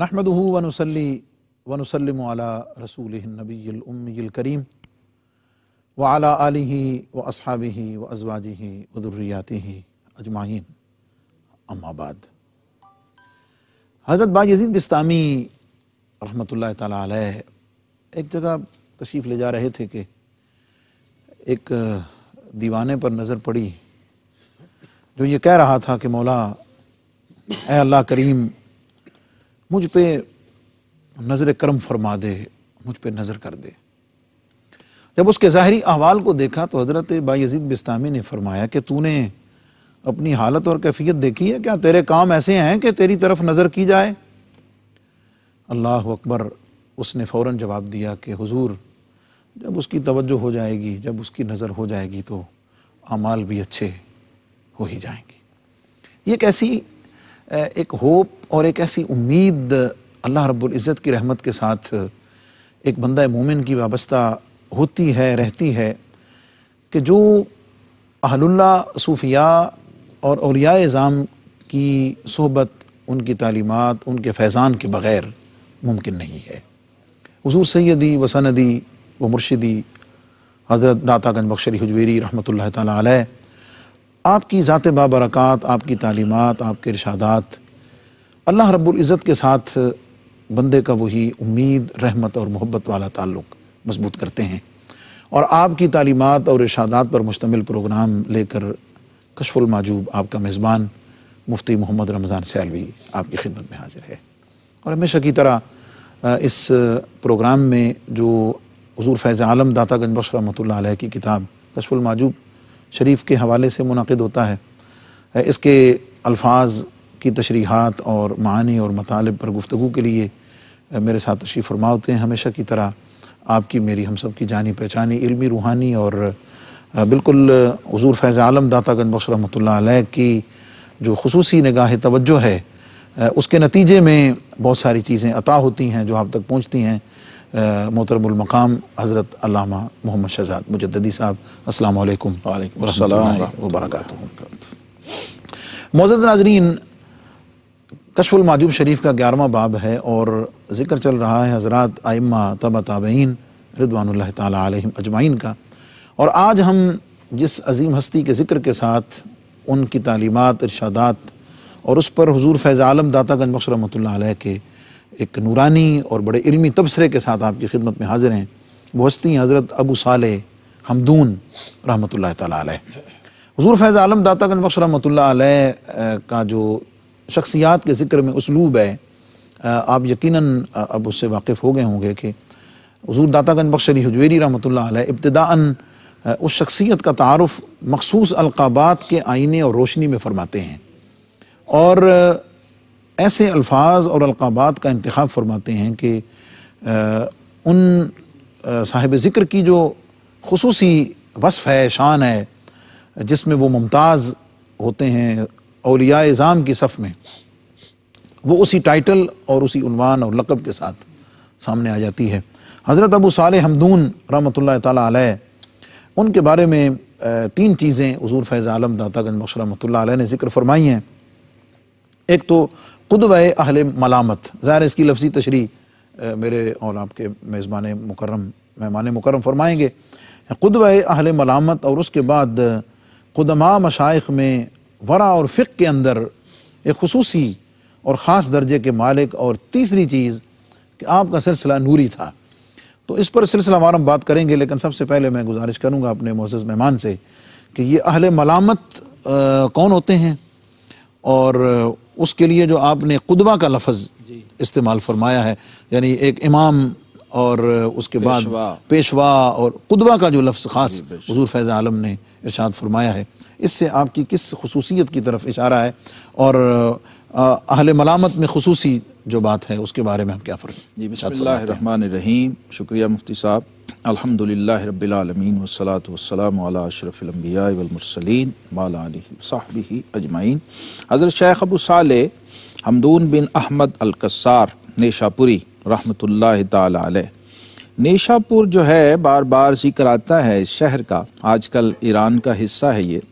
नहमद वनसली वनसलम रसूल नबीलकरीम वाला आलि व असहाबी व अजवाजी वदुर्रियाती अजमाइन अम्माबाद हज़रत बाजीद बिस्तामी रहमत ला एक जगह तशरीफ़ ले जा रहे थे कि एक दीवाने पर नज़र पड़ी जो ये कह रहा था कि मौला ए अल्लाह करीम मुझ पे नज़र करम फरमा दे मुझ पे नज़र कर दे जब उसके ज़ाहरी अहवाल को देखा तो हज़रत बायजीद बिस्तामी ने फरमाया कि तूने अपनी हालत और कैफियत देखी है क्या तेरे काम ऐसे हैं कि तेरी तरफ नज़र की जाए अल्लाह अकबर उसने फ़ौर जवाब दिया कि हुजूर जब उसकी तवज्जो हो जाएगी जब उसकी नज़र हो जाएगी तो अमाल भी अच्छे हो ही जाएंगे ये कैसी ऐसी एक होप और एक ऐसी उम्मीद अल्लाह रब्बुल इज़्ज़त की रहमत के साथ एक बंदा मोमिन की वाबस्ता होती है रहती है कि जो अहलुल्ला सूफिया और अलिया इज़ाम की सोहबत उनकी तालीमत उनके फैज़ान के बग़ैर मुमकिन नहीं है हजूर सैदी वसनदी व मुर्शदी हज़रत गंज बख्शरी हजवेरी रहमत ला आपकी ज़ात बाबरक़ात आपकी तालीमात आपके इर्शादात अल्लाह रब्बुल इज़्ज़त के साथ बंदे का वही उम्मीद रहमत और मोहब्बत वाला ताल्लुक मजबूत करते हैं और आपकी तालीमत और इशादात पर मुश्तमिल प्रोग्राम लेकर कशफुलमाजूब माजूब आपका मेज़बान मुफ्ती मोहम्मद रमज़ान सैलवी आपकी खिदमत में हाजिर है और हमेशा की तरह इस प्रोग्राम में जो हजूर फैज़ आलम दाता गंजबख्श रमत की किताब कशफुलमाजूब माजूब शरीफ के हवाले से मुनद होता है इसके अल्फाज की तशरीहत और मानी और मतालब पर गुफ्तु के लिए मेरे साथ तशी फरमा होते हैं हमेशा की तरह आपकी मेरी हम सब की जानी पहचानी इल्मी रूहानी और बिल्कुल हजूर फैज़ आलम दाता गनबख्श रहमत की जो खसूस नगाह तोज्जो है उसके नतीजे में बहुत सारी चीज़ें अता होती हैं जो आप तक पहुँचती हैं मोहतरमकाम हज़रत अलामा मोहम्मद शहजाद मुजदी साहब असल वरम वरक नाजरीन कशफुल माजूब शरीफ का ग्यारहवा बाब है और जिक्र चल रहा है हजरत आइम्मा तब ताबीन रिदवान तजमाइन अजमाइन का और आज हम जिस अजीम हस्ती के ज़िक्र के साथ उनकी तालीमत इर्शादात और उस पर हजूर फैज़ आलम दाता गंज बख्श रमत के एक नूरानी और बड़े इलमी तबसरे के साथ आपकी खिदमत में हाजिर हैं वो हस्ती हैं हज़रत अबू साल हमदून रहमत ला हजूर फैज़ आलम दाता गंज बख्श रमत का जो शख्सियात के ज़िक्र में उसलूब है आप यकीनन अब उससे वाकिफ़ हो गए होंगे कि हजूर दातागंज बख्शरी हजवेरी रहमत इब्तदान उस शख्सियत का तारफ़ मखसूस अलकाबात के आईने और रोशनी में फरमाते हैं और ऐसे अल्फाज और अलकाबात का इंतखब फरमाते हैं कि उन साहिब ज़िक्र की जो खसूसी वसफ़ है शान है जिसमें वो मुमताज़ होते हैं अलिया इज़ाम की सफ़ में वो उसी टाइटल और उसी उनवान और लकब के साथ सामने आ जाती है हज़रत अबू साल हमदून रमत ला उनके बारे में तीन चीज़ें हजूर फैज़ आलम दाता बख्श रमत ने जिक्र फरमाई हैं एक तो खुदव अहल मलामत ज़ाहिर इसकी लफ्ज़ी तशरी मेरे और आपके मेज़बान मुकरम मेहमान मुकरम फरमाएँगे खुदव अहल मलामत और उसके बाद खुदमा मशाइ में वरा और फ़िक के अंदर एक खसूसी और ख़ास दर्जे के मालिक और तीसरी चीज़ कि आपका सिलसिला नूरी था तो इस पर सिलसिला वारम बात करेंगे लेकिन सबसे पहले मैं गुजारिश करूँगा अपने मोज़ मेहमान से कि ये अहल मलामत कौन होते हैं और उसके लिए जो आपने कुदवा का लफज इस्तेमाल फरमाया है यानी एक इमाम और उसके बाद पेशवा और कुदवा का जो लफ्ज़ ख़ास हजूर फैज़ आलम ने इर्शाद फरमाया है इससे आपकी किस खसूसियत की तरफ इशारा है और अहल मलामत में खसूसी जो बात है उसके बारे में हम क्या फ़र्क जी बसमान रहीम शुक्रिया मुफ्ती साहब अलहमदिल्ला रबालमीन वसलात वसलाम अशरफ़लम्बियामरसलिन वाली अजमाइन हज़रत शेख अबू साल हमदून बिन अहमद अलकसार नेशापुरी रहमत ताल नेशापुर जो है बार बार जिक्र आता है इस शहर का आजकल ईरान का हिस्सा है ये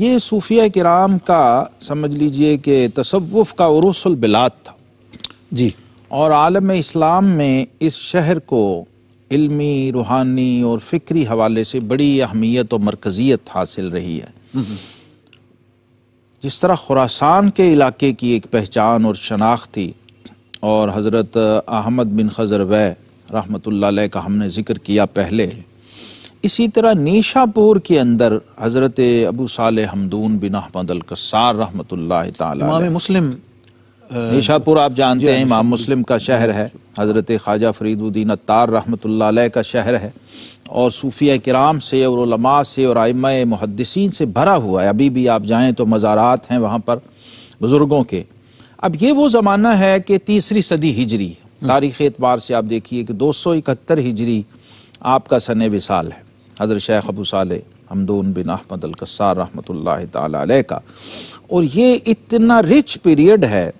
ये सूफिया कराम का समझ लीजिए कि तसवुफ़ का उर्सल बिलाद था जी और आलम इस्लाम में इस शहर को इल्मी रूहानी और फ़िक्री हवाले से बड़ी अहमियत और मरकज़ियत हासिल रही है जिस तरह खुरासान के इलाके की एक पहचान और शनाख्त थी और हज़रत अहमद बिन खजर वह रहमत का हमने ज़िक्र किया पहले इसी तरह नीशापुर के अंदर हज़रत अबू साल हमदून बिन अहमद अलकसार रहमत मुस्लिम निशापुर आप जानते हैं हाँ, इमाम मुस्लिम का शहर है हज़रत ख्वाजा फरीदुद्दीन अतार रहमत का शहर है और सूफिया कराम से और से और आयम मुहदसिन से भरा हुआ है अभी भी आप जाएँ तो मज़ारात हैं वहाँ पर बुज़ुर्गों के अब ये वो ज़माना है कि तीसरी सदी हिजरी हम्म। तारीख़ एतबार से आप देखिए कि दो सौ इकहत्तर हिजरी आपका सन विसाल है हज़रत शेख अबू साल हमदून बिन अहमद अलकसार रहमत ला का और ये इतना रिच पीरियड है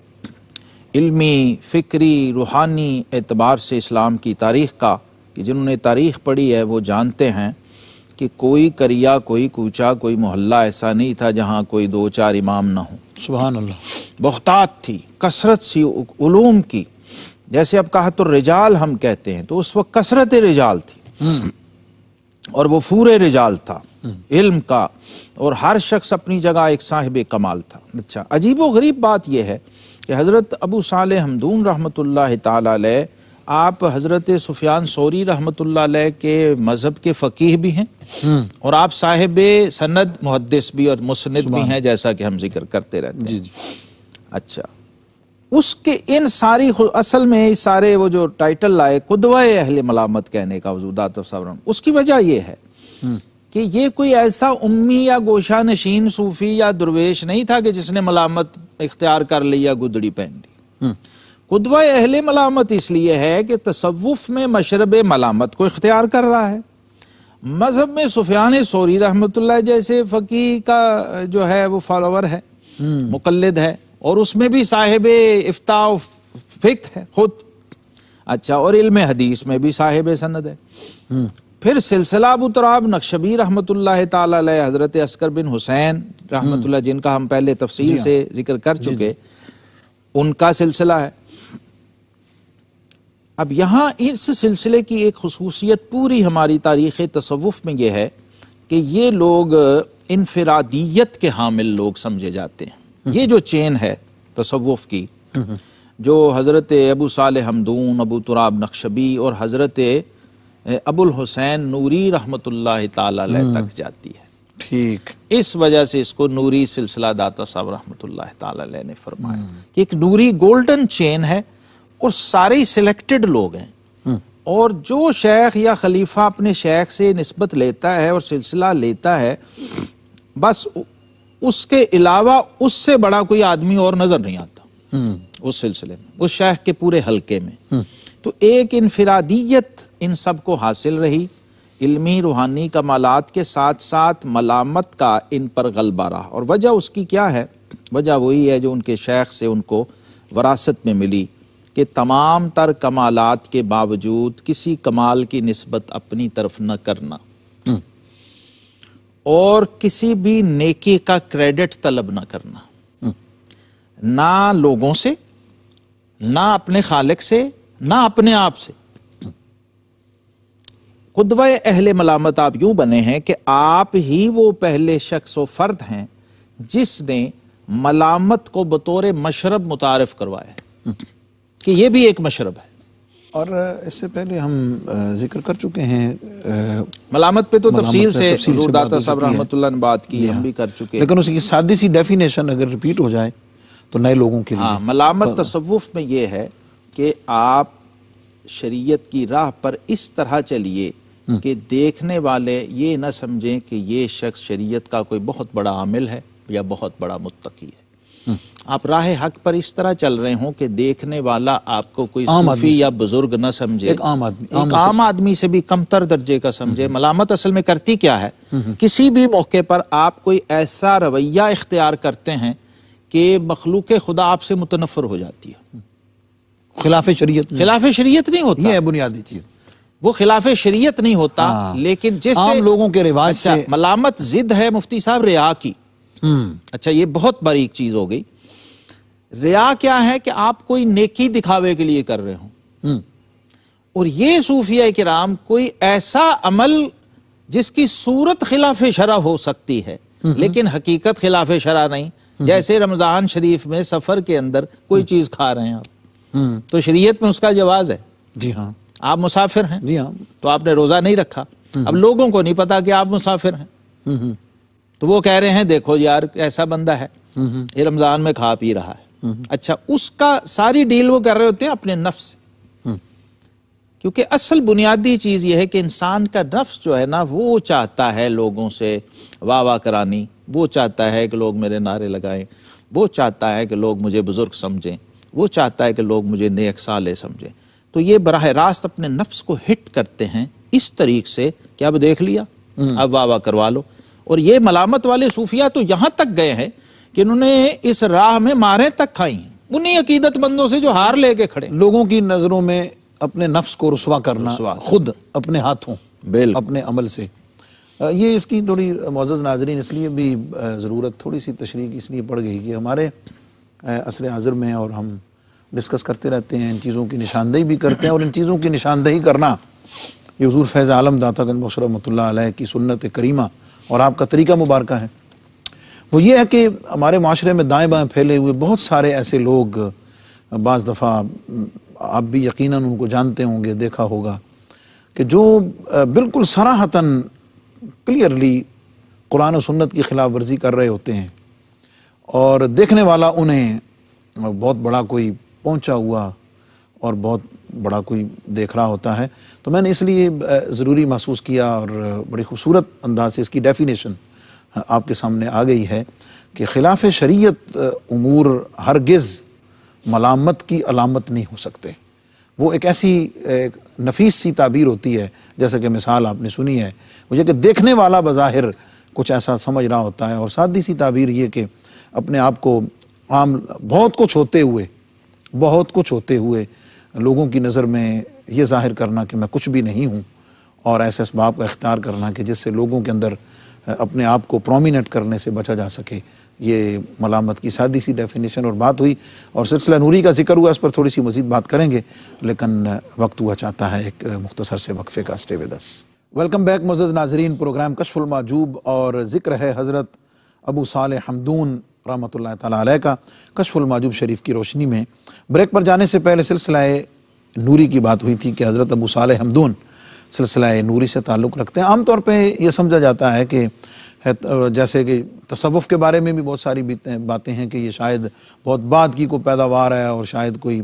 इल्मी फ़िक्री रूहानी एतबार से इस्लाम की तारीख़ का कि जिन्होंने तारीख़ पढ़ी है वो जानते हैं कि कोई करिया कोई कूचा कोई मोहल्ला ऐसा नहीं था जहाँ कोई दो चार इमाम ना हो सुबह बहतात थी कसरत सी उलूम की जैसे अब कहा तो रिजाल हम कहते हैं तो उस वक्त कसरत रिजाल थी हम्म। और वो फूर रिजाल था इल्म का और हर शख्स अपनी जगह एक साहिब कमाल था अच्छा अजीब व गरीब बात यह है कि हज़रत अबू साल हमदून रहमत ताल आप हज़रत सुफियान सोरी रहमत के मज़हब के फ़कीह भी हैं हम्म। और आप साहिब सनद मुहदस भी और मुसनद भी हैं जैसा कि हम जिक्र करते रहते हैं अच्छा उसके इन सारी असल में सारे वो जो टाइटल लाए खुदवा अहल मलामत कहने का वजूदात सबरम उसकी वजह यह है हम्म। कि ये कोई ऐसा उम्मी या गोशा नशीन सूफी या दुर्वेश नहीं था कि जिसने मलामत इख्तियार कर ली या गुदड़ी पहन ली हम्म। खुदवा अहल मलामत इसलिए है कि तसवुफ में मशरब मलामत को इख्तियार कर रहा है मजहब में सुफियान सोरी रहमत जैसे फ़की का जो है वो फॉलोवर है हम्म। मुकलद है और उसमें भी साहिब इफ्ता फिक है खुद अच्छा और इल्म हदीस में भी साहेब सनद है हम्म। फिर सिलसिला अबू तराब नक्शबी रहमत हज़रत अस्कर बिन हुसैन रहमत हम्म। जिनका हम पहले तफसील हाँ। से जिक्र कर चुके उनका सिलसिला है अब यहां इस सिलसिले की एक खसूसियत पूरी हमारी तारीख तसवुफ में यह है कि ये लोग इनफरादियत के हामिल लोग समझे जाते हैं ये जो चेन है तसवुफ़ की जो हज़रत अबू साल हमदून अबू तुराब नक्शबी और हज़रत अबुल हुसैन नूरी रहमत तक हम्म। जाती है ठीक इस वजह से इसको नूरी सिलसिला दाता साहब रहमत ने फरमाया हम्म। कि एक नूरी गोल्डन चेन है और सारे सिलेक्टेड लोग हैं हम्म। और जो शेख या खलीफा अपने शेख से नस्बत लेता है और सिलसिला लेता है बस उसके अलावा उससे बड़ा कोई आदमी और नजर नहीं आता हम्म। उस सिलसिले में उस शेख के पूरे हल्के में हम्म। तो एक इनफरादियत इन सब को हासिल रही इल्मी रूहानी कमालत के साथ साथ मलामत का इन पर गलबा रहा और वजह उसकी क्या है वजह वही है जो उनके शेख से उनको वरासत में मिली कि तमाम तर कमालत के बावजूद किसी कमाल की नस्बत अपनी तरफ न करना और किसी भी नेकी का क्रेडिट तलब ना करना हम्म। ना लोगों से ना अपने खालिक से ना अपने आप से खुदवाए अहले मलामत आप यूं बने हैं कि आप ही वो पहले शख्स व फर्द हैं जिसने मलामत को बतौर मशरब मुतारफ करवाया कि यह भी एक मशरब है और इससे पहले हम जिक्र कर चुके हैं मलामत पे तो तफसील से दाता साहब रहमतुल्लाह ने बात की हम हाँ। भी कर चुके लेकिन उसकी सादी सी डेफिनेशन अगर रिपीट हो जाए तो नए लोगों के लिए हाँ मलामत तो- तसव्वुफ में ये है कि आप शरीयत की राह पर इस तरह चलिए हम्म। कि देखने वाले ये ना समझें कि ये शख्स शरीयत का कोई बहुत बड़ा आमिल है या बहुत बड़ा मुत्तकी है हम्म। आप राह हक पर इस तरह चल रहे हो कि देखने वाला आपको कोई सूफी या बुजुर्ग न समझे एक आम आदमी एक आम आदमी से भी कमतर दर्जे का समझे हम्म। मलामत असल में करती क्या है हम्म। किसी भी मौके पर आप कोई ऐसा रवैया इख्तियार करते हैं कि मखलूक खुदा आपसे मुतनफर हो जाती है खिलाफ शरीयत खिलाफ शरीयत नहीं होती है बुनियादी चीज वो खिलाफ शरीयत नहीं होता हाँ। लेकिन जिस लोगों के रिवाज अच्छा, से मलामत जिद है मुफ्ती साहब रिया की हम्म। अच्छा ये बहुत बारीक चीज हो गई रिया क्या है कि आप कोई नेकी दिखावे के लिए कर रहे हो हम्म। और ये सूफिया राम कोई ऐसा अमल जिसकी सूरत खिलाफ शरा हो सकती है हम्म। लेकिन हकीकत खिलाफ शरा नहीं जैसे रमजान शरीफ में सफर के अंदर कोई चीज खा रहे हैं आप तो शरीयत में उसका जवाज है जी हाँ आप मुसाफिर हैं जी हाँ तो आपने रोजा नहीं रखा अब लोगों को नहीं पता कि आप मुसाफिर हैं तो वो कह रहे हैं देखो यार ऐसा बंदा है हम्म, हम्म। ये रमजान में खा पी रहा है हम्म, अच्छा उसका सारी डील वो कर रहे होते हैं अपने नफ्स से क्योंकि असल बुनियादी चीज़ यह है कि इंसान का नफ्स जो है ना वो चाहता है लोगों से वाह वाह करानी वो चाहता है कि लोग मेरे नारे लगाएं वो चाहता है कि लोग मुझे बुज़ुर्ग समझें वो चाहता है कि लोग मुझे नेक साले समझें तो ये बरह रास्त अपने नफ्स को हिट करते हैं इस तरीक से कि अब देख लिया अब वाह वाह करवा लो और ये मलामत वाले सूफिया तो यहां तक गए हैं कि उन्होंने इस राह में मारे तक खाई हैं उन्हीं अकीदतमंदों से जो हार लेके खड़े लोगों की नज़रों में अपने नफ्स को रसवा करना रुस्वा। खुद अपने हाथों बेल अपने अमल से ये इसकी थोड़ी मोज़ नाजरीन इसलिए भी ज़रूरत थोड़ी सी तशरी इसलिए पड़ गई कि हमारे असर हाजिर में और हम डिस्कस करते रहते हैं इन चीज़ों की निशानदेही भी करते हैं और इन चीज़ों की निशानदेही करना ये हजूर फैज़ आलम दाता गन बख्श रमत की सुन्नत करीमा और आपका तरीका मुबारक है वो ये है कि हमारे माशरे में दाएँ बाएँ फैले हुए बहुत सारे ऐसे लोग बज़ दफ़ा आप भी यकीन उनको जानते होंगे देखा होगा कि जो बिल्कुल सराहतान क्लियरली कुरान सुन्नत की खिलाफ वर्जी कर रहे होते हैं और देखने वाला उन्हें बहुत बड़ा कोई पहुंचा हुआ और बहुत बड़ा कोई देख रहा होता है तो मैंने इसलिए ज़रूरी महसूस किया और बड़ी खूबसूरत अंदाज से इसकी डेफिनेशन आपके सामने आ गई है कि खिलाफ शरीयत उमूर हरगिज़ मलामत की अलामत नहीं हो सकते वो एक ऐसी एक नफीस सी ताबीर होती है जैसे कि मिसाल आपने सुनी है मुझे कि देखने वाला बज़ाहिर कुछ ऐसा समझ रहा होता है और सादी सी ताबीर ये कि अपने आप को आम बहुत कुछ होते हुए बहुत कुछ होते हुए लोगों की नज़र में ये जाहिर करना कि मैं कुछ भी नहीं हूँ और ऐसे इसबाब का इख्तियार करना कि जिससे लोगों के अंदर अपने आप को प्रोमिनेट करने से बचा जा सके ये मलामत की सादी सी डेफिनेशन और बात हुई और सिलसिला नूरी का जिक्र हुआ इस पर थोड़ी सी मजीद बात करेंगे लेकिन वक्त हुआ चाहता है एक मुख्तसर से वक्फे का स्टे दस वेलकम बैक मोज़ नाजरीन प्रोग्राम कशफुलमाजूब और ज़िक्र है हज़रत अबू साल हमदून रहमत ला का कशफुलमाजूब शरीफ की रोशनी में ब्रेक पर जाने से पहले सिलसिला नूरी की बात हुई थी कि हज़रत अबू साल हमदून सिलसिला नूरी से ताल्लुक़ रखते हैं आमतौर पर यह समझा जाता है कि जैसे कि तसवुफ़ के बारे में भी बहुत सारी बातें हैं कि ये शायद बहुत बाद की कोई पैदावार है और शायद कोई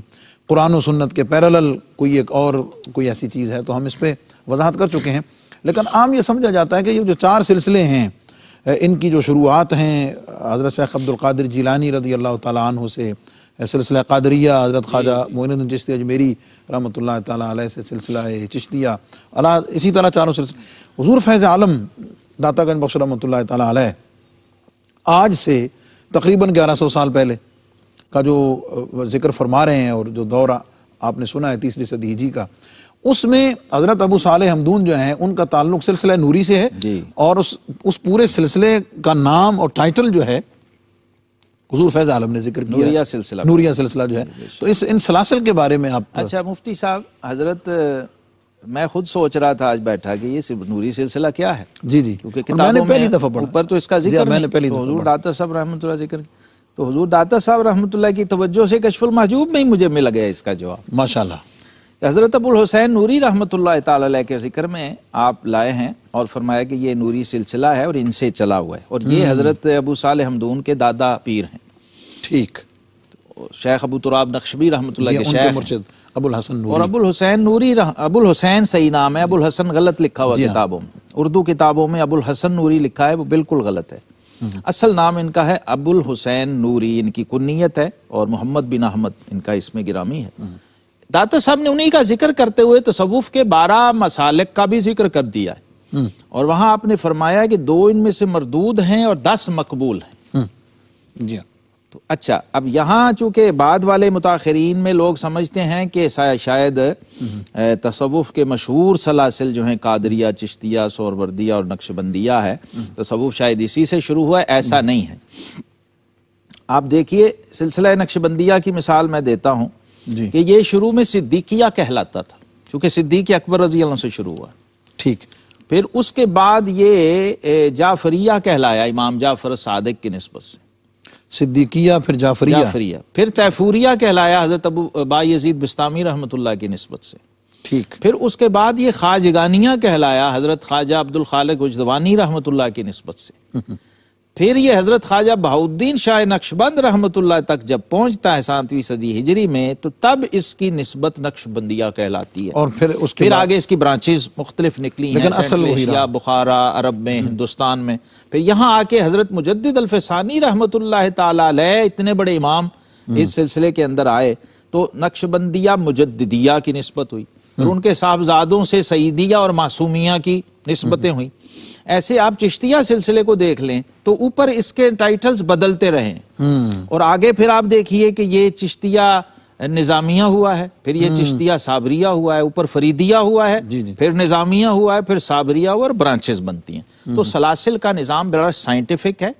कुरान और सुन्नत के पैरल कोई एक और कोई ऐसी चीज़ है तो हम इस पर वजाहत कर चुके हैं लेकिन आम ये समझा जाता है कि ये जो चार सिलसिले हैं इनकी जो शुरुआत हैं हज़रत शेख अब्दुल्कर जीलानी रदी अल्लाह तु से सिलसिला कादरिया हजरत ख्वाजा मोइन चिश्ती अजमेरी रहमत ला से सिलसिला चिश्तिया अला इसी तरह चारों सिलसिले हजूर फैज़ आलम दातागंज बख्श रहमत ला आज से तकरीबन ग्यारह सौ साल पहले का जो जिक्र फरमा रहे हैं और जो दौरा आपने सुना है तीसरी सदी जी का उसमें हजरत अबू साल हमदून जो हैं उनका ताल्लुक सिलसिला नूरी से है और उस उस पूरे सिलसिले का नाम और टाइटल जो है हजूर फैज़ आलम ने जिक्र किया सिलसिला नूरिया सिलसिला जो है तो इस इन सलासल के बारे में आप अच्छा मुफ्ती साहब हजरत मैं खुद सोच रहा था आज बैठा कि ये सिर्फ नूरी सिलसिला क्या है जी जी क्योंकि किताबों पहली दफा पढ़ा ऊपर तो इसका जिक्र मैंने पहली तो हजूर दाता साहब रहमतुल्लाह जिक्र तो हजूर दाता साहब रहमतुल्लाह की तवज्जो से कशफुल महजूब में ही मुझे मिल गया इसका जवाब माशाल्लाह हज़रत अबुल हुसैन नूरी रहमत ला के ज़िक्र में आप लाए हैं और फरमाया कि ये नूरी सिलसिला है और इनसे चला हुआ है और ये हम्म। हज़रत अबू साल हमदून के दादा पीर हैं ठीक तो शेख अबू तुराब नक्शबी रहमत के शेख अबुल हसन और अबुल हुसैन नूरी अबुल हुसैन सही नाम है अबुल हसन गलत लिखा हुआ हाँ। किताबों में उर्दू किताबों में अबुल हसन नूरी लिखा है वो बिल्कुल गलत है हम्म। असल नाम इनका है अबुल हुसैन नूरी इनकी कुन्नीत है और मोहम्मद बिन अहमद इनका इसमें गिरामी है हम्म। दाता साहब ने उन्हीं का जिक्र करते हुए तसवुफ के बारह मसालिक का भी जिक्र कर दिया है हम्म। और वहां आपने फरमाया कि दो इनमें से मरदूद हैं और दस मकबूल हैं हम्म। जी हाँ। तो अच्छा अब यहाँ चूंकि बाद वाले मुताखरीन में लोग समझते हैं कि शायद हम्म। तसवुफ़ के मशहूर सलासिल जो हैं कादरिया चिश्तिया सोरवर्दिया और नक्शबंदिया है तसवुफ़ शायद इसी से शुरू हुआ ऐसा नहीं है आप देखिए सिलसिला नक्शबंदिया की मिसाल मैं देता हूँ कि ये शुरू में सिद्दीकिया कहलाता था क्योंकि सिद्दीक अकबर रजी से शुरू हुआ ठीक फिर उसके बाद ये जाफरिया कहलाया इमाम जाफर सादक की नस्बत से सिद्दीकिया फिर जाफरिया जाफरिया फिर तैफूरिया कहलाया हजरत अबू बाजीद बिस्तामी रहमतुल्लाह की नस्बत से ठीक फिर उसके बाद ये ख्वाजगानिया कहलाया हजरत ख्वाजा अब्दुल खालिक उजदवानी रहमतुल्लाह की नस्बत से हम्म, हम्म। फिर ये हजरत ख्वाजा बहाउद्दीन शाह नक्शबंद रहमतुल्ला तक जब पहुंचता है सातवीं सदी हिजरी में तो तब इसकी नस्बत नक्शबंदिया कहलाती है और फिर उसके फिर आगे इसकी ब्रांचेज मुख्तलिफ निकली हैं असल एशिया बुखारा अरब में हम्म। हिंदुस्तान में फिर यहाँ आके हजरत मुजद अलफसानी रहमतुल्ला इतने बड़े इमाम हम्म। इस सिलसिले के अंदर आए तो नक्शबंदिया मुजद्दिया की नस्बत हुई और हम्म। उनके साहबजादों से सईदिया और मासूमिया की नस्बतें हुई ऐसे आप चिश्तिया सिलसिले को देख लें तो ऊपर इसके टाइटल्स बदलते रहे हम्म। और आगे फिर आप देखिए कि ये चिश्तिया निजामिया हुआ है फिर ये हम्म। चिश्तिया साबरिया हुआ है ऊपर फरीदिया हुआ है फिर निजामिया हुआ है फिर साबरिया हुआ और ब्रांचेस बनती हैं हम्म। तो सलासिल का निज़ाम बड़ा साइंटिफिक है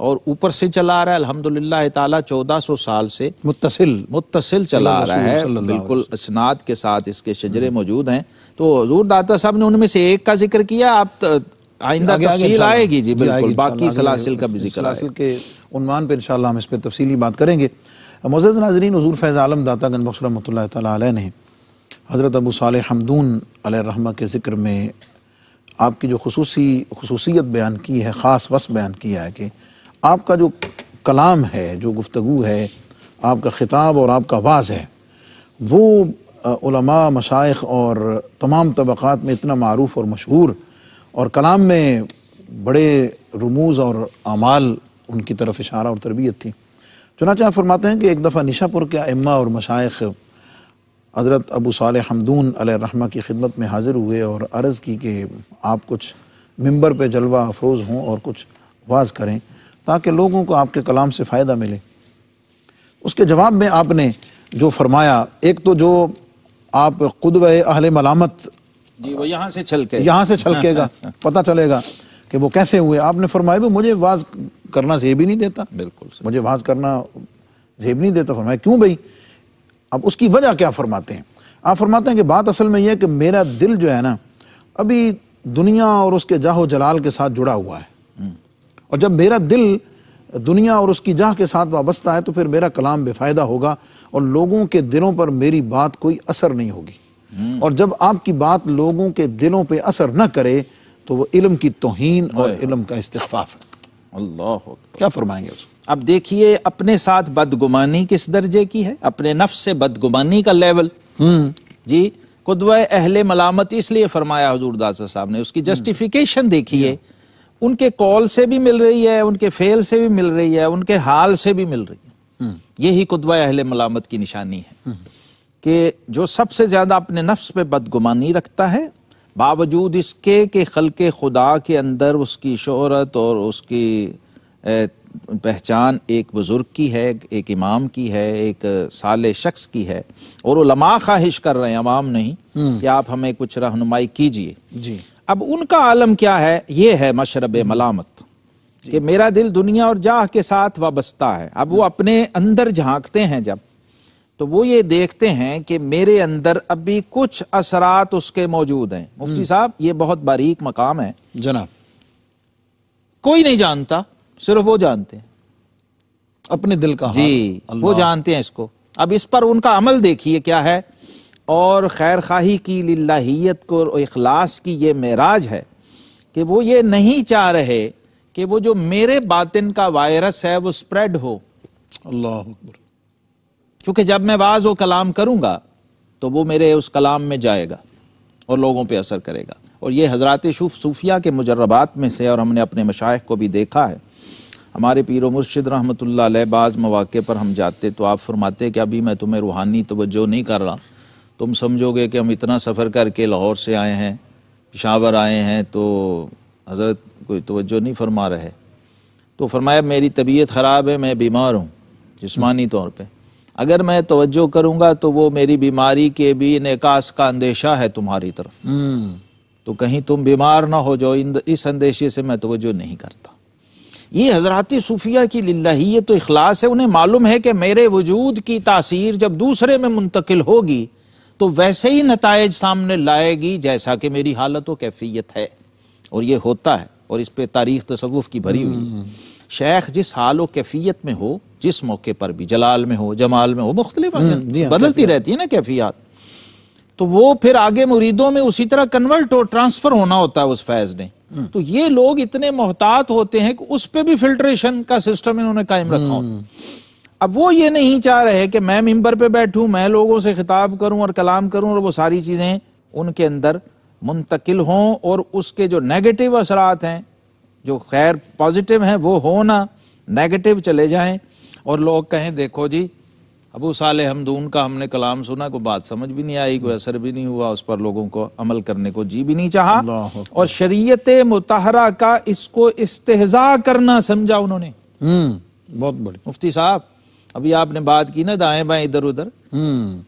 और ऊपर से चला आ रहा है अलहमदुल्ला ताला सौ साल से मुतसिल मुतसिल चला आ रहा है बिल्कुल असनाद के साथ इसके शजरे मौजूद हैं तो हजूर दाता साहब ने उनमें से एक का जिक्र किया आप आइंदा तफसील आएगी जी बिल्कुल बाकी सलासिल का भी जिक्र के उनवान पर इंशाल्लाह हम इस पर तफसीली बात करेंगे मोजद नाजरीन हजूर फैज़ आलम दाता गनबख्श रमतल्ला तै ने हज़रत अबू साल हमदून रहमा के ज़िक्र में आपकी जो खसूसी खसूसियत बयान की है ख़ास वस बयान किया है कि आपका जो कलाम है जो गुफ्तु है आपका ख़िताब और आपका वाज है वो मशाइ और तमाम तबक़ात में इतना मरूफ़ और मशहूर और कलाम में बड़े रमूज और अमाल उनकी तरफ इशारा और तरबियत थी चुनाचा फरमाते हैं कि एक दफ़ा निशापुर के अम्मा और मशाइ हज़रत अबू साल हमदून रहमा की खिदमत में हाज़िर हुए और अर्ज़ की कि आप कुछ मंबर पर जलवा अफरोज़ हों और कुछ वाज करें ताकि लोगों को आपके कलाम से फ़ायदा मिले उसके जवाब में आपने जो फरमाया एक तो जो आप खुद अहल मलामत जी वो यहाँ से छलके यहाँ से छलकेगा पता चलेगा कि वो कैसे हुए आपने फरमाया भी मुझे वाज करना जेब ही नहीं देता बिल्कुल मुझे वाज करना जेब नहीं देता फरमाया क्यों भाई अब उसकी वजह क्या फरमाते हैं आप फरमाते हैं कि बात असल में यह है कि मेरा दिल जो है ना अभी दुनिया और उसके जाहो जलाल के साथ जुड़ा हुआ है हम्म। और जब मेरा दिल दुनिया और उसकी जाह के साथ वाबस्ता है तो फिर मेरा कलाम बेफायदा होगा और लोगों के दिलों पर मेरी बात कोई असर नहीं होगी और जब आपकी बात लोगों के दिलों पे असर न करे तो वो इलम की तोहन और इलम का इस्तफाफ है अल्लाह क्या फरमाएंगे उसको अब देखिए अपने साथ बदगुमानी किस दर्जे की है अपने नफ्स से बदगुमानी का लेवल हम्म। जी कुदवा अहले मलामत इसलिए फरमाया हजूर दासा साहब ने उसकी जस्टिफिकेशन हम्म। देखिए उनके कॉल से भी मिल रही है उनके फेल से भी मिल रही है उनके हाल से भी मिल रही है हम्म। यही कुदवा अहले मलामत की निशानी है कि जो सबसे ज़्यादा अपने नफ्स पे बदगुमानी रखता है बावजूद इसके कि खल के खुदा के अंदर उसकी शहरत और उसकी पहचान एक बुज़ुर्ग की है एक इमाम की है एक साल शख्स की है और लमा ख्वाहिश कर रहे हैं अवाम नहीं हम्म। कि आप हमें कुछ रहनुमाई कीजिए जी अब उनका आलम क्या है ये है मशरब मलामत कि मेरा दिल दुनिया और जाह के साथ वाबस्ता है अब वो अपने अंदर झांकते हैं जब तो वो ये देखते हैं कि मेरे अंदर अभी कुछ असरात उसके मौजूद हैं मुफ्ती हम्म। साहब ये बहुत बारीक मकाम है जनाब कोई नहीं जानता सिर्फ वो जानते हैं अपने दिल का जी वो जानते हैं इसको अब इस पर उनका अमल देखिए क्या है और खैर खाही की लाहीत को अखलास की ये महराज है कि वो ये नहीं चाह रहे कि वो जो मेरे बातिन का वायरस है वो स्प्रेड हो अल्लाह क्योंकि जब मैं बाज़ व कलाम करूँगा तो वो मेरे उस कलाम में जाएगा और लोगों पर असर करेगा और ये हजरत शूफ सूफिया के मुजरबात में से और हमने अपने मशाइ को भी देखा है हमारे पीर मुर्शिद रहमत बाज़ मौाक़े पर हम जाते तो आप फरमाते कि अभी मैं तुम्हें रूहानी तोज्जो नहीं कर रहा तुम समझोगे कि हम इतना सफ़र करके लाहौर से आए हैं पिशावर आए हैं तो हज़रत कोई तोज्जो नहीं फरमा रहे तो फरमाया मेरी तबीयत ख़राब है मैं बीमार हूँ जिसमानी तौर पर अगर मैं तवज्जो करूंगा तो वो मेरी बीमारी के भी इनकास का अंदेशा है तुम्हारी तरफ हम्म। तो कहीं तुम बीमार ना हो जाओ इस अंदेशे से मैं तवज्जो नहीं करता ये हजराती सूफिया की लाही तो इखलास है उन्हें मालूम है कि मेरे वजूद की तासीर जब दूसरे में मुंतकिल होगी तो वैसे ही नतज सामने लाएगी जैसा कि मेरी हालत व कैफियत है और ये होता है और इस पर तारीख तसवुफ़ की भरी हुई हम्म। शेख जिस हाल व कैफियत में हो जिस मौके पर भी जलाल में हो जमाल में हो मुख्तलिफ हम्म, बदलती रहती है ना कैफियात तो वो फिर आगे मुरीदों में उसी तरह कन्वर्ट हो ट्रांसफर होना होता है उस फैज ने हम्म। तो ये लोग इतने मोहतात होते हैं कि उस पर भी फिल्ट्रेशन का सिस्टम इन्होंने कायम रखा होता हम्म। अब वो ये नहीं चाह रहे कि मैं मिंबर पे बैठूं मैं लोगों से खिताब करूं और कलाम करूं और वो सारी चीज़ें उनके अंदर मुंतकिल हों और उसके जो नेगेटिव असरात हैं जो खैर पॉजिटिव हैं वो हो ना नेगेटिव चले जाएं और लोग कहें देखो जी अबू साल हमदून का हमने कलाम सुना कोई बात समझ भी नहीं आई कोई असर भी नहीं हुआ उस पर लोगों को अमल करने को जी भी नहीं चाहा और शरीयत मुतहरा का इसको इस्तेजा करना समझा उन्होंने हम्म, बहुत बड़ी मुफ्ती साहब अभी आपने बात की ना दाएं बाएं इधर उधर हम्म।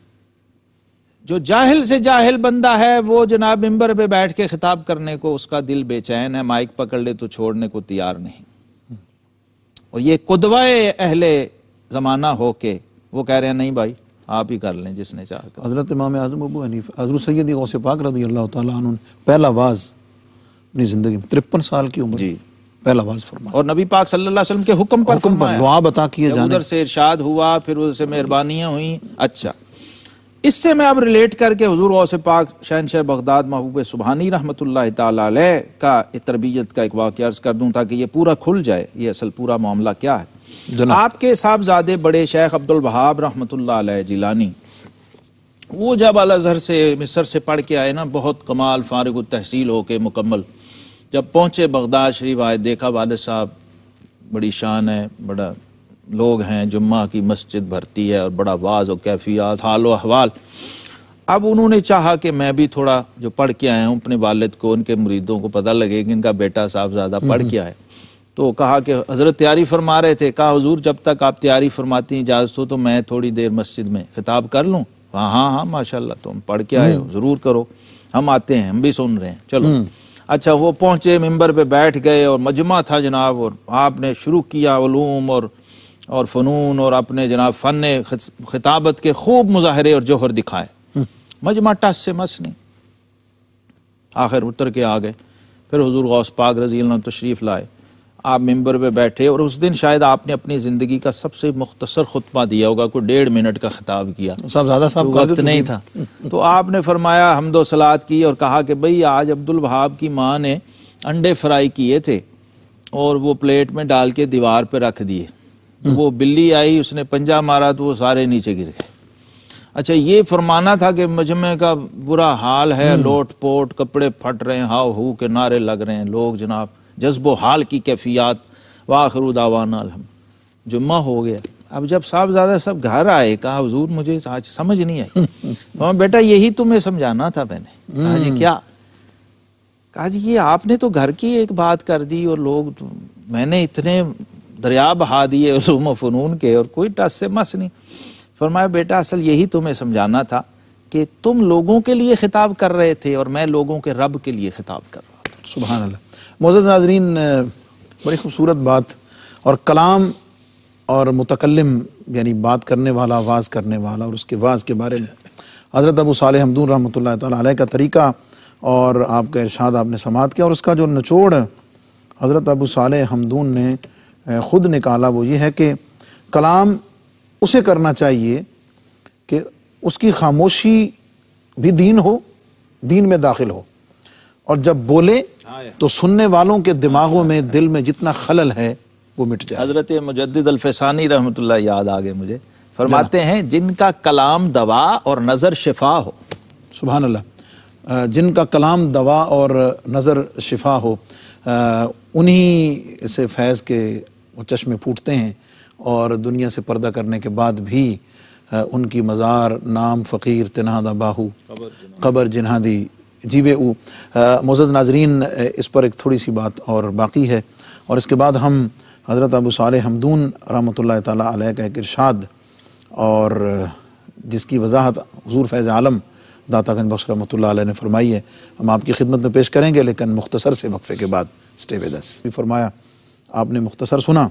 जो जाहिल से जाहिल बंदा है वो जनाब मिंबर पे बैठ के खिताब करने को उसका दिल बेचैन है माइक पकड़ ले तो छोड़ने को तैयार नहीं और ये कुदवाए अहले ज़माना हो के वो कह रहे हैं नहीं भाई आप ही कर लें जिसने चाह हज़रत इमाम आजम अबू हनीफ हजरत सैद गौस पाक रदी अल्लाह तुम पहला वाज अपनी ज़िंदगी में तिरपन साल की उम्र जी पहला वाज फरमा और नबी पाक सल्लल्लाहु अलैहि वसल्लम के हुक्म पर हुक्म पर दुआ बता किए जाने से इरशाद हुआ फिर उससे मेहरबानियाँ हुई अच्छा इससे मैं अब रिलेट करके हजूर गौस पाक शहनशाह बगदाद महबूब सुबहानी रहमत का तरबियत का एक वाक्य अर्ज कर दूँ ताकि ये पूरा खुल जाए ये असल पूरा मामला क्या है आपके साहबजादे बड़े शेख अब्दुल वहाब रहमत जिलानी वो जब अल अजहर से मिसर से पढ़ के आए ना बहुत कमाल फारग तहसील होके मुकम्मल जब पहुंचे बगदाद शरीफ आए देखा वाले साहब बड़ी शान है बड़ा लोग हैं जुम्मा की मस्जिद भरती है और बड़ा वाज और कैफियात हाल अहवाल अब उन्होंने चाहा कि मैं भी थोड़ा जो पढ़ के आया हूँ अपने वालद को उनके मुरीदों को पता लगे कि इनका बेटा साहब ज़्यादा पढ़ हम्म। के आए तो कहा कि हज़रत तैयारी फरमा रहे थे कहा हजूर जब तक आप तैयारी फरमाती इजाज़त हो तो मैं थोड़ी देर मस्जिद में खिताब कर लूँ हाँ हाँ हाँ माशाल्लाह तुम तो पढ़ के आए हो हम्म। ज़रूर करो हम आते हैं हम भी सुन रहे हैं चलो हम्म। अच्छा वो पहुँचे मंबर पे बैठ गए और मजमा था जनाब और आपने शुरू किया वलूम और और फ़नून और अपने जनाब फ़न खिताबत के खूब मुजाहरे और जोहर दिखाए मजमा टस से मस नहीं आखिर उतर के आ गए फिर हजूर गौस पाक रजी तशरीफ़ लाए आप मेंबर पर बैठे और उस दिन शायद आपने अपनी ज़िंदगी का सबसे मुख्तसर खुतबा दिया होगा कोई डेढ़ मिनट का खिताब किया सब ज़्यादा सब तो वक्त नहीं था तो आपने फरमाया हमदो सलाद की और कहा कि भाई आज अब्दुल वहाब की माँ ने अंडे फ्राई किए थे और वो प्लेट में डाल के दीवार पर रख दिए तो वो बिल्ली आई उसने पंजा मारा तो वो सारे नीचे गिर गए अच्छा ये फरमाना था कि मजमे का बुरा हाल है हम्म। लोट पोट कपड़े फट रहे हैं हाव हू के नारे लग रहे हैं लोग जनाब जज्बो हाल की कैफियात वाखरू दावाना जुम्मा हो गया अब जब साहबजादा सब घर आए कहा हजूर मुझे आज समझ नहीं आई तो बेटा यही तुम्हें तो समझाना था मैंने कहा जी हम्म। क्या कहा जी ये आपने तो घर की एक बात कर दी और लोग तो, मैंने इतने दरिया बहा दिए फ़नून के और कोई टस से मस नहीं फरमाया बेटा असल यही तुम्हें समझाना था कि तुम लोगों के लिए खिताब कर रहे थे और मैं लोगों के रब के लिए खिताब कर रहा था सुबह मोज़ नाजरीन बड़ी खूबसूरत बात और कलाम और मुतकलम यानी बात करने वाला आवाज़ करने वाला और उसके वाज के बारे में हज़रत अबू साल हमदून रहमत ला का तरीका और आपका इरशाद आपने समात किया और उसका जो नचोड़ हज़रत अबू साल हमदून ने ख़ुद निकाला वो ये है कि कलाम उसे करना चाहिए कि उसकी खामोशी भी दीन हो दीन में दाखिल हो और जब बोले हाँ, तो सुनने वालों के दिमागों में दिल में जितना खलल है वो मिट जाए हज़रत मुजद अलफसानी रहमत याद आ गए मुझे फरमाते हैं जिनका कलाम दवा और नज़र शिफा हो सुबह अल्लाह जिनका कलाम दवा और नज़र शिफा हो उन्हीं से फैज़ के वो चश्मे फूटते हैं और दुनिया से पर्दा करने के बाद भी उनकी मज़ार नाम फ़कीर तनहादा बाहू कबर जिन्हादी जीवे ऊ मोज़ नाजरीन इस पर एक थोड़ी सी बात और बाकी है और इसके बाद हम हज़रत अबू साल हमदून रमत तै का एक इरशाद और जिसकी वजाहत हजूर फैज़ आलम दाता गंज बख्श रमत ने फरमाई है हम आपकी खिदमत में पेश करेंगे लेकिन मुख्तसर से वक्फ़े के बाद स्टे वेदस भी फरमाया आपने मुख्तसर सुना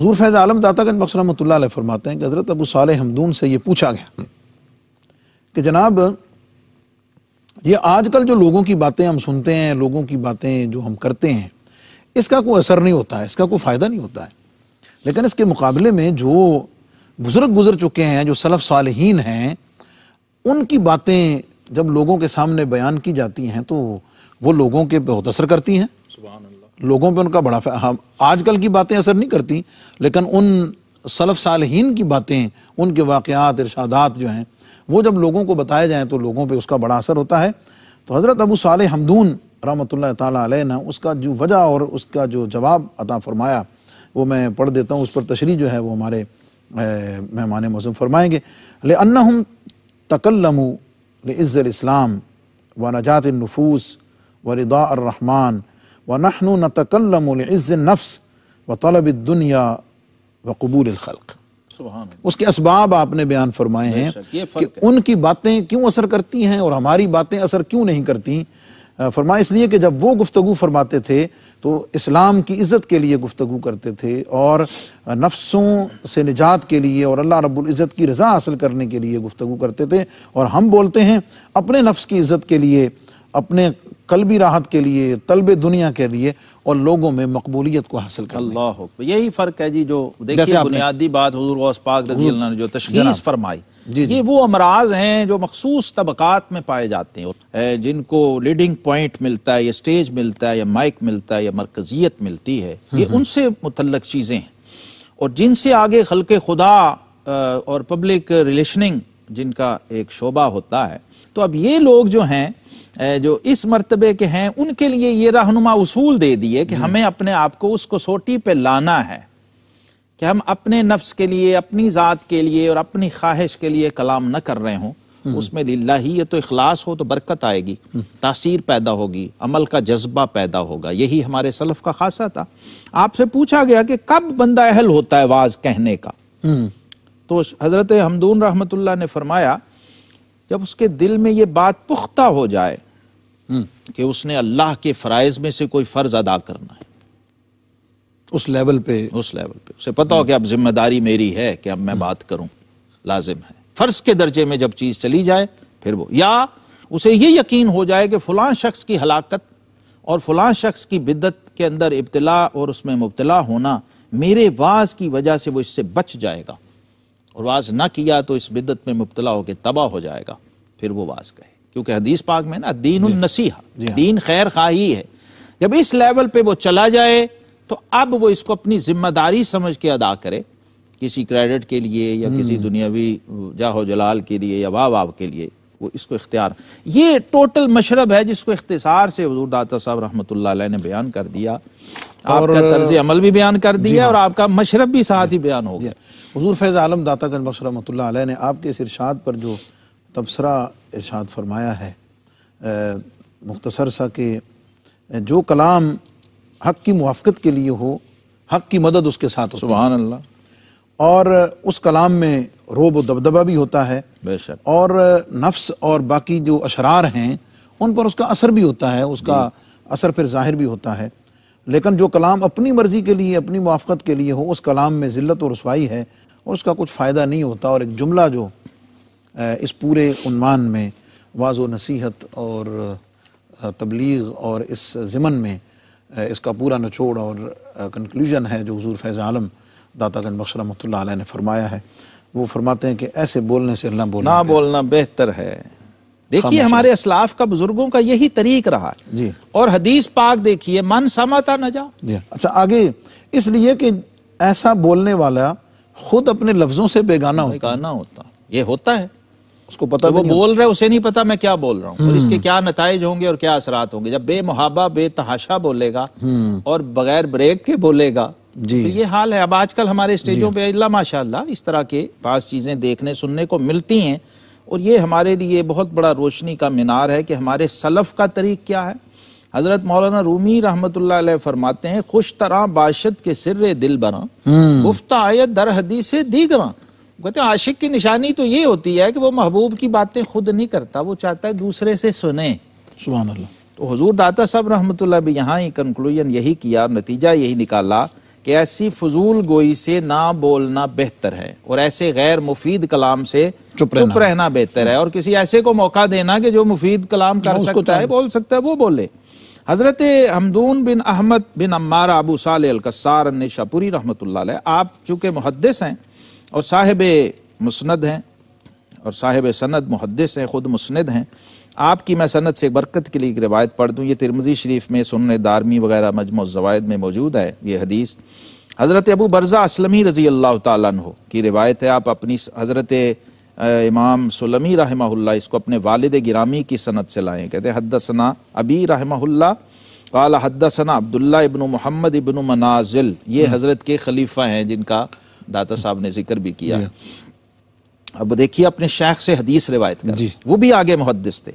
हजूर फैज़ आलम दातागंज बख्श रमत फरमाते हैं कि हज़रत अबू साल हमदून से ये पूछा गया कि जनाब ये आजकल जो लोगों की बातें हम सुनते हैं लोगों की बातें जो हम करते हैं इसका कोई असर नहीं होता है इसका कोई फ़ायदा नहीं होता है लेकिन इसके मुकाबले में जो बुज़ुर्ग गुजर चुके हैं जो सलफ़ सालहीन हैं उनकी बातें जब लोगों के सामने बयान की जाती हैं तो वो लोगों के बहुत असर करती हैं लोगों पे उनका बड़ा हम हाँ, आजकल की बातें असर नहीं करती लेकिन उन सलफ सालहीन की बातें उनके वाक़ात इरशादात जो हैं वो जब लोगों को बताए जाएँ तो लोगों पर उसका बड़ा असर होता है तो हज़रत अबू साल हमदून रमत ला उसका जो वजह और उसका जो जवाब अता फरमाया वो मैं पढ़ देता हूँ उस पर तशरी जो है वो हमारे मेहमान मौसम फरमाएँगे ले हम तकलमू ले इज़्ज़ल इस्लाम व नजात नफूस व रदा रहमान वनहन नतकलमज़ नफ्स व तलब दुनिया व कबूल खल्क उसके असबाब आपने बयान फरमाए हैं कि उनकी बातें क्यों असर करती हैं और हमारी बातें असर क्यों नहीं करती फरमाए इसलिए कि जब वो गुफ्तु फरमाते थे तो इस्लाम की इज़्ज़त के लिए गुफ्तु करते थे और नफ्सों से निजात के लिए और अल्लाह रब्ज़त की रज़ा हासिल करने के लिए गुफ्तु करते थे और हम बोलते हैं अपने नफ्स की इज़्ज़त के लिए अपने कलबी राहत के लिए तलब दुनिया के लिए और लोगों में मकबूलियत को हासिल कर यही फ़र्क है जी जो देखिए बुनियादी बात हजूर पाक रजी ने जो तशखीस फरमाई जी ये वो अमराज हैं जो मखसूस तबक़ात में पाए जाते हैं जिनको लीडिंग पॉइंट मिलता है या स्टेज मिलता है या माइक मिलता है या मरकजियत मिलती है ये उनसे मुतलक चीज़ें हैं और जिनसे आगे खलक खुदा और पब्लिक रिलेशनिंग जिनका एक शोबा होता है तो अब ये लोग जो हैं जो इस मरतबे के हैं उनके लिए ये रहनुमा उसूल दे दिए कि हमें अपने आप को उस कसोटी पे लाना है कि हम अपने नफ्स के लिए अपनी ज़ात के लिए और अपनी ख्वाहिश के लिए कलाम न कर रहे हों हम्म। उसमें लीला ही ये तो इखलास हो तो बरकत आएगी हम्म। तासीर पैदा होगी अमल का जज्बा पैदा होगा यही हमारे सलफ का खासा था आपसे पूछा गया कि कब बंदा अहल होता है वाज कहने का हम्म। तो हज़रत हमदून रहमतुल्ला ने फरमाया जब उसके दिल में ये बात पुख्ता हो जाए हम्म, कि उसने अल्लाह के फ़राइज़ में से कोई फ़र्ज़ अदा करना है उस लेवल पे उस लेवल पे उसे पता हो कि अब जिम्मेदारी मेरी है कि अब मैं हम्म। बात करूं लाजिम है फ़र्ज के दर्जे में जब चीज़ चली जाए फिर वो या उसे ये यकीन हो जाए कि फ़लाँ शख्स की हलाकत और फलां शख्स की बिदत के अंदर इब्तला और उसमें मुबतला होना मेरे वाज की वजह से वो इससे बच जाएगा और वाज ना किया तो इस बिदत में मुबतला होकर तबाह हो जाएगा फिर वो वाज कहे क्योंकि हदीस पाक में ना दीन नसीहा हाँ। दीन खैर खाही है जब इस लेवल पे वो चला जाए तो अब वो इसको अपनी जिम्मेदारी समझ के अदा करे किसी क्रेडिट के लिए या किसी हम्म। दुनियावी जाहो जलाल के लिए या वाह वाह के लिए वो इसको इख्तियार ये टोटल मशरब है जिसको इख्तिसार से हजूर दाता साहब रहमत ने बयान कर दिया आपका तर्ज अमल भी बयान कर दिया हाँ। और आपका मशरब भी साथ ही बयान हो गया हजूर फैज़ आलम दाता गनबख्श रहमत ने आपके इस इरशाद पर जो तबसरा इर्शाद फरमाया है मुख्तसर सा कि जो कलाम हक की मुआफ़त के लिए हो हक की मदद उसके साथ हो सुबहान अल्लाह और उस कलाम में रोब व दबदबा भी होता है बेशक और नफ्स और बाकी जो अशरार हैं उन पर उसका असर भी होता है उसका असर फिर जाहिर भी होता है लेकिन जो कलाम अपनी मर्ज़ी के लिए अपनी मुआफ़त के लिए हो उस कलाम में ज़िलत और रसवाई है और उसका कुछ फ़ायदा नहीं होता और एक जुमला जो इस पूरे उनवान में वाज नसीहत और तबलीग और इस ज़िमन में इसका पूरा नचोड़ और कंक्लूजन है जो हजूर फैज़ आलम दाता गंज बख्श रमत ने फरमाया है वो फरमाते हैं कि ऐसे बोलने से ना बोलना ना बोलना बेहतर है देखिए हमारे असलाफ का बुजुर्गों का यही तरीक रहा जी और हदीस पाक देखिए मन समाता न जा जी अच्छा आगे इसलिए कि ऐसा बोलने वाला खुद अपने लफ्जों से बेगाना होता बेगाना होता ये होता है उसको पता तो वो बोल रहे उसे नहीं पता मैं क्या बोल रहा हूँ और इसके हम्म। क्या नतज होंगे और क्या असरात होंगे जब बेमुहाबा बेतहाशा बोलेगा हम्म। और बगैर ब्रेक के बोलेगा जी तो ये हाल है अब आजकल हमारे स्टेजों पे अल्लाह माशाल्लाह इस तरह के पास चीज़ें देखने सुनने को मिलती हैं और ये हमारे लिए बहुत बड़ा रोशनी का मीनार है कि हमारे सलफ़ का तरीक क्या है हजरत मौलाना रूमी रहमत फरमाते हैं खुश तरह बाशत के सिर दिल बना गुफ्ता हम्म। आयत दर हदीस दीगरा कहते हैं आशिक की निशानी तो ये होती है कि वो महबूब की बातें खुद नहीं करता वो चाहता है दूसरे से सुने सुबह तो हजूर दाता साहब रहमत भी यहाँ ही कंक्लूजन यही किया नतीजा यही निकाला कि ऐसी फजूल गोई से ना बोलना बेहतर है और ऐसे गैर मुफीद कलाम से चुप रहना, चुप रहना बेहतर है और किसी ऐसे को मौका देना कि जो मुफीद कलाम कर हाँ, सकता तो है बोल सकता है वो बोले हज़रत हमदून बिन अहमद बिन अम्मार अबू साल अलकसार शाहपुरी रहमत आप चूंकि मुहदस हैं और साहिब मुस्ंद हैं और साहिब सनद मुहदस हैं ख़ुद मुस्ंद हैं आपकी मैं सनद से बरकत के लिए एक रिवायत पढ़ दूँ ये तिरमजी शरीफ में सुन दारमी वगैरह मजमो जवायद में मौजूद है ये हदीस हज़रत अबू बरज़ा असलमी रज़ी अल्लाह तु की रिवायत है आप अपनी हज़रत इमाम सलमी रहमहुल्ला इसको अपने वालद गिरामी की सनत से लाएँ कहते हैं हदसना अबी रहमहुल्ला काला हदसना अब्दुल्ला इबन मोहम्मद इबन मनाजिल ये हम्म। हज़रत के खलीफा हैं जिनका दाता साहब ने जिक्र भी किया अब देखिए अपने शेख से हदीस रिवायत कर वो भी आगे मुहदस थे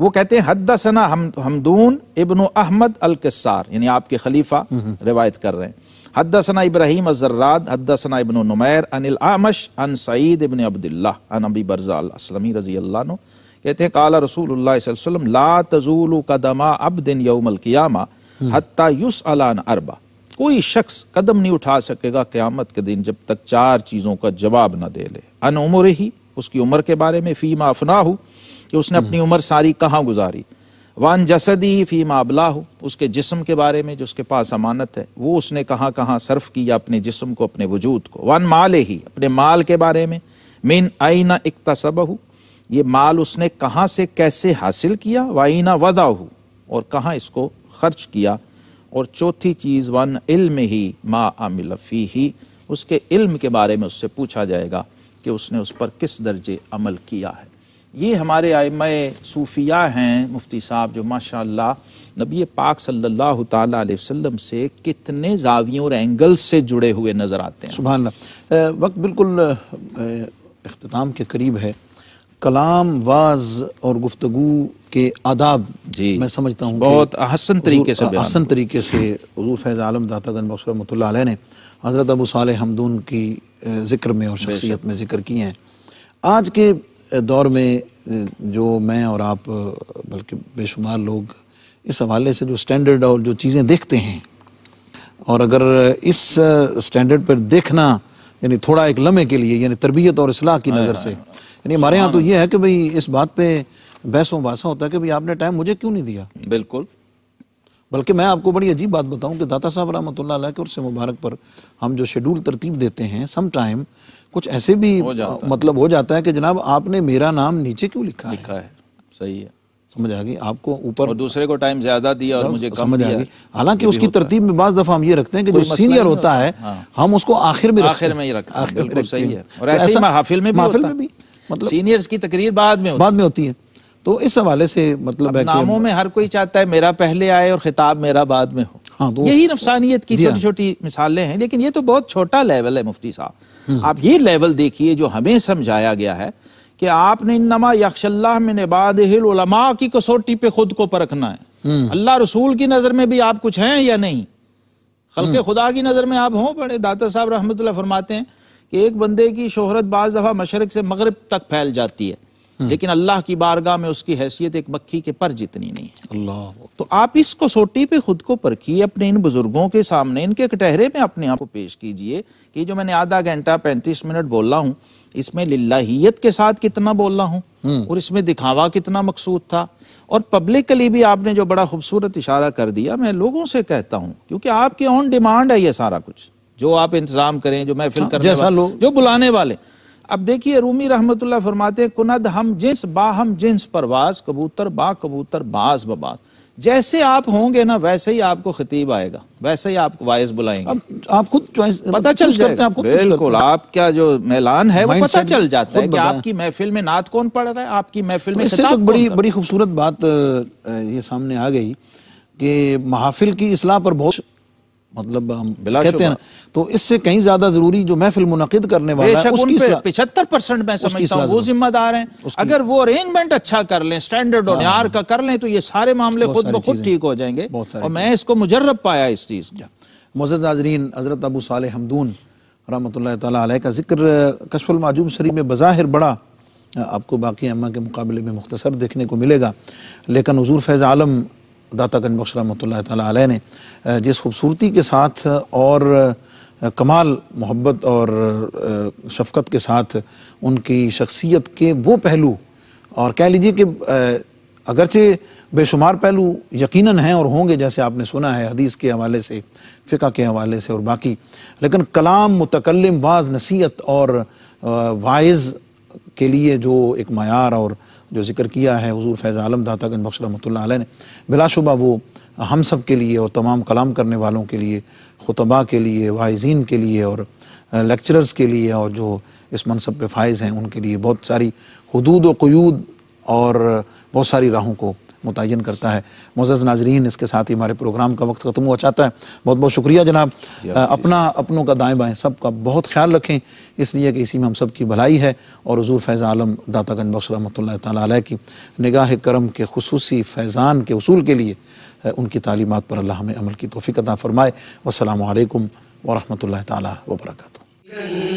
वो कहते हैं हद सना हम हमदून इबन अहमद अल अलकसार यानी आपके खलीफा रिवायत कर रहे हैं हद सना इब्राहिम अजर्राद हद सना इबन नुमैर अनिल आमश अन सईद इबन अब्दुल्ला अन अबी बरजालमी रजी अल्लाह कहते हैं काला रसूल ला तजूल कदमा अब दिन यौमल कियामा हम्म। हत्ता युस अलान अरबा कोई शख्स कदम नहीं उठा सकेगा क़्यामत के दिन जब तक चार चीज़ों का जवाब ना दे ले अन उम्र ही उसकी उम्र के बारे में फ़ीमा अफना हो कि उसने हम्म। अपनी उम्र सारी कहाँ गुजारी वान जसदी ही फ़ीमा अबला हो उसके जिसम के बारे में जो उसके पास अमानत है वो उसने कहाँ कहाँ सर्फ किया अपने जिसम को अपने वजूद को वान माल ही अपने माल के बारे में मिन आईना इकतसब हो ये माल उसने कहाँ से कैसे हासिल किया वाइना वदा हो और कहाँ इसको खर्च किया और चौथी चीज़ वन इल्म ही मा आमिल फ़ी ही उसके इल्म के बारे में उससे पूछा जाएगा कि उसने उस पर किस दर्जे अमल किया है ये हमारे आयम सूफिया हैं मुफ्ती साहब जो माशा नबी पाक सल्लल्लाहु अलैहि वसल्लम से कितने जावियों और एंगल्स से जुड़े हुए नज़र आते हैं सुबह वक्त बिल्कुल अख्ताम के करीब है कलाम वाज और गुफ्तगु के आदाब जी मैं समझता हूँ बहुत हसन तरीके से हसन तरीके से हजू फैज़ आलम दाता गनबख्सरमतल ने हज़रत अबू साल हमदून की ज़िक्र में और शख्सियत में ज़िक्र किए हैं आज के दौर में जो मैं और आप बल्कि बेशुमार लोग इस हवाले से जो स्टैंडर्ड और जो चीज़ें देखते हैं और अगर इस स्टैंडर्ड पर देखना यानी थोड़ा एक लम्हे के लिए यानी तरबियत और असलाह की हाँ, नज़र हाँ, से हाँ। यानी हमारे यहाँ तो ये है कि भाई इस बात पे बहस वासा होता है कि भाई आपने टाइम मुझे क्यों नहीं दिया बिल्कुल बल्कि मैं आपको बड़ी अजीब बात बताऊं कि दाता साहब रहमत ला के उर्से मुबारक पर हम जो शेड्यूल तरतीब देते हैं सम टाइम कुछ ऐसे भी हो मतलब हो जाता है कि जनाब आपने मेरा नाम नीचे क्यों लिखा लिखा है, है। सही है समझ आ गई आपको ऊपर और दूसरे को टाइम ज्यादा दिया और मतलब मुझे कम समझ आ गई हालांकि उसकी तरतीब में बाज दफा हम ये रखते हैं कि जो सीनियर होता है हाँ। हम उसको आखिर में आखिर में ही रखते हैं बिल्कुल सही है और तो ऐसे महफिल में भी मतलब सीनियर्स की तकरीर बाद में बाद में होती है तो इस हवाले से मतलब नामों में हर कोई चाहता है मेरा पहले आए और खिताब मेरा बाद में हो हाँ, तो यही नफसानियत की हाँ। छोटी छोटी मिसालें हैं लेकिन ये तो बहुत छोटा लेवल है मुफ्ती साहब हम्म। आप ये लेवल देखिए जो हमें समझाया गया है कि आपने नमा यक्षल्ला में उलमा की कसौटी पे खुद को परखना है हम्म। अल्लाह रसूल की नज़र में भी आप कुछ हैं या नहीं हम्म। खल्क खुदा की नज़र में आप हों बड़े दाता साहब रहमत फरमाते हैं कि एक बंदे की शोहरत बाज दफ़ा मशरक से मगरब तक फैल जाती है हम्म। लेकिन अल्लाह की बारगाह में उसकी हैसियत एक मक्खी के पर जितनी नहीं है अल्लाह तो आप इस कसोटी पे खुद को परखिए अपने इन बुजुर्गों के सामने इनके कटहरे में अपने आप को पेश कीजिए कि जो मैंने आधा घंटा पैंतीस मिनट बोल रहा हूँ इसमें लाहीत के साथ कितना बोल रहा हूँ हम्म। और इसमें दिखावा कितना मकसूद था और पब्लिकली भी आपने जो बड़ा खूबसूरत इशारा कर दिया मैं लोगों से कहता हूँ क्योंकि आपके ऑन डिमांड है ये सारा कुछ जो आप इंतजाम करें जो महफिल हाँ, कर जो बुलाने वाले अब देखिए रूमी रहमत फरमाते हैं कुनद हम जिन्स बा हम जिन्स परवास कबूतर बा कबूतर बास बबास जैसे आप होंगे ना वैसे ही आपको खतीब आएगा वैसे ही आपको वायस बुलाएंगे आप, खुद चॉइस पता मतलब चल जाता है बिल्कुल आपका जो मैलान है वो पता चल जाता है कि आपकी महफिल में नात कौन पढ़ रहा है आपकी महफिल में तो, तो बड़ी बड़ी खूबसूरत बात ये सामने आ गई कि महाफिल की असलाह पर बहुत मतलब हम कहते हैं तो इससे कहीं ज्यादा जरूरी जो महफिल मुनद करने वाले पिछहत्तर परसेंट मैं समझता हूँ वो जिम्मेदार हैं अगर वो अरेंजमेंट अच्छा कर लें स्टैंडर्ड और हाँ। यार का कर लें तो ये सारे मामले खुद ब खुद ठीक हो जाएंगे और मैं इसको मुजर्रब पाया इस चीज़ का मज़द नाजरीन हज़रत अबू साल हमदून रहमत तै का जिक्र कशफुल माजूब शरीफ में बज़ाहिर बड़ा आपको बाकी अम्मा के मुकाबले में मुख्तसर देखने को मिलेगा लेकिन हजूर फैज़ आलम दाता बख्श रमत ला ने जिस खूबसूरती के साथ और कमाल मोहब्बत और शफकत के साथ उनकी शख्सियत के वो पहलू और कह लीजिए कि अगरचे बेशुमार पहलू यकीनन हैं और होंगे जैसे आपने सुना है हदीस के हवाले से फ़िका के हवाले से और बाकी लेकिन कलाम मुतकलम बाज़ नसीहत और वाइज के लिए जो एक मैार और जो जिक्र किया है हजूर फैज़ आलम दाता बख्श रमत ने बिलाशुबा वो हम सब के लिए और तमाम कलाम करने वालों के लिए खुतबा के लिए वाइजीन के लिए और लेक्चरर्स के लिए और जो इस मनसब पे फाइज़ हैं उनके लिए बहुत सारी हदूद व क्यूद और बहुत सारी राहों को मुतन करता है मोज़ नाजरीन इसके साथ ही हमारे प्रोग्राम का वक्त ख़त्म हुआ चाहता है बहुत बहुत शुक्रिया जनाब अपना अपनों का दाएँ बाएँ सब का बहुत ख्याल रखें इसलिए कि इसी में हम सब की भलाई है और हजूर फैज़ आलम दाता गंज बख्श रहमत ताली की निगाह करम के खसूस फैज़ान के असूल के लिए उनकी तालीमत पर अल्लाह हमें अमल की तोफ़ी अदा फ़रमाए वालकम वरहमल वर्क